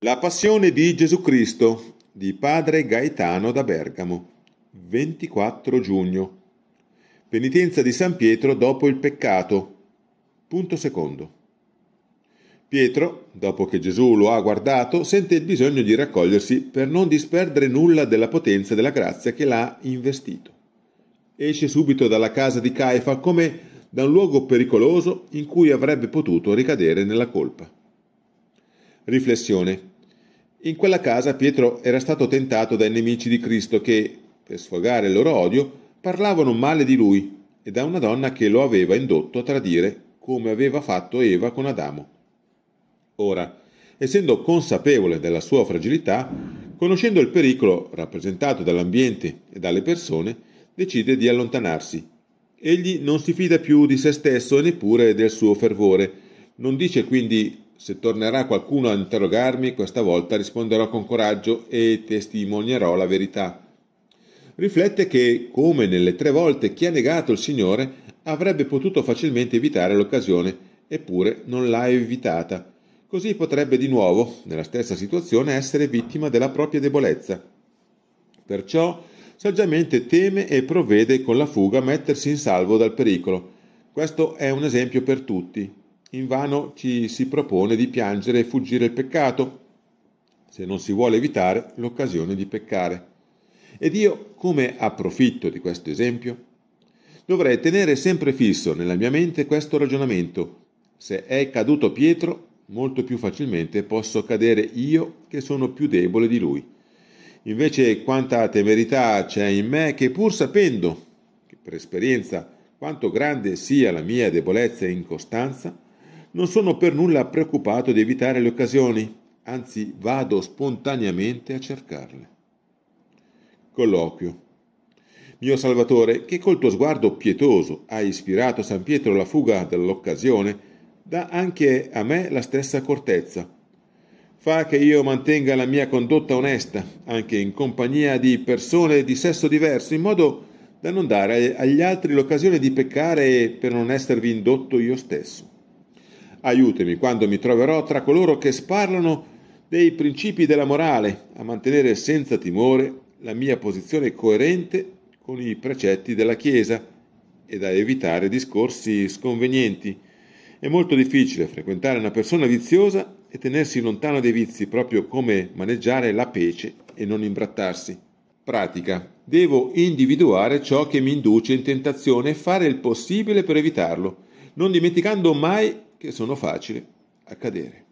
La passione di Gesù Cristo di Padre Gaetano da Bergamo, 24 giugno. Penitenza di San Pietro dopo il peccato. Punto secondo. Pietro, dopo che Gesù lo ha guardato, sente il bisogno di raccogliersi per non disperdere nulla della potenza della grazia che l'ha investito. Esce subito dalla casa di Caifa come da un luogo pericoloso in cui avrebbe potuto ricadere nella colpa Riflessione. In quella casa Pietro era stato tentato dai nemici di Cristo che, per sfogare il loro odio, parlavano male di lui e da una donna che lo aveva indotto a tradire come aveva fatto Eva con Adamo. Ora, essendo consapevole della sua fragilità, conoscendo il pericolo rappresentato dall'ambiente e dalle persone, decide di allontanarsi. Egli non si fida più di se stesso e neppure del suo fervore. Non dice quindi se tornerà qualcuno a interrogarmi, questa volta risponderò con coraggio e testimonierò la verità. Riflette che, come nelle tre volte chi ha negato il Signore, avrebbe potuto facilmente evitare l'occasione, eppure non l'ha evitata. Così potrebbe di nuovo, nella stessa situazione, essere vittima della propria debolezza. Perciò saggiamente teme e provvede con la fuga a mettersi in salvo dal pericolo. Questo è un esempio per tutti invano ci si propone di piangere e fuggire il peccato, se non si vuole evitare l'occasione di peccare. Ed io come approfitto di questo esempio? Dovrei tenere sempre fisso nella mia mente questo ragionamento. Se è caduto Pietro, molto più facilmente posso cadere io che sono più debole di lui. Invece quanta temerità c'è in me che pur sapendo, che per esperienza, quanto grande sia la mia debolezza e incostanza, non sono per nulla preoccupato di evitare le occasioni, anzi vado spontaneamente a cercarle. Colloquio. Mio Salvatore, che col tuo sguardo pietoso hai ispirato a San Pietro la fuga dall'occasione, dà anche a me la stessa accortezza. Fa che io mantenga la mia condotta onesta, anche in compagnia di persone di sesso diverso, in modo da non dare agli altri l'occasione di peccare per non esservi indotto io stesso aiutami quando mi troverò tra coloro che sparlano dei principi della morale, a mantenere senza timore la mia posizione coerente con i precetti della Chiesa ed a evitare discorsi sconvenienti. È molto difficile frequentare una persona viziosa e tenersi lontano dai vizi, proprio come maneggiare la pece e non imbrattarsi. Pratica. Devo individuare ciò che mi induce in tentazione e fare il possibile per evitarlo, non dimenticando mai che sono facili a cadere.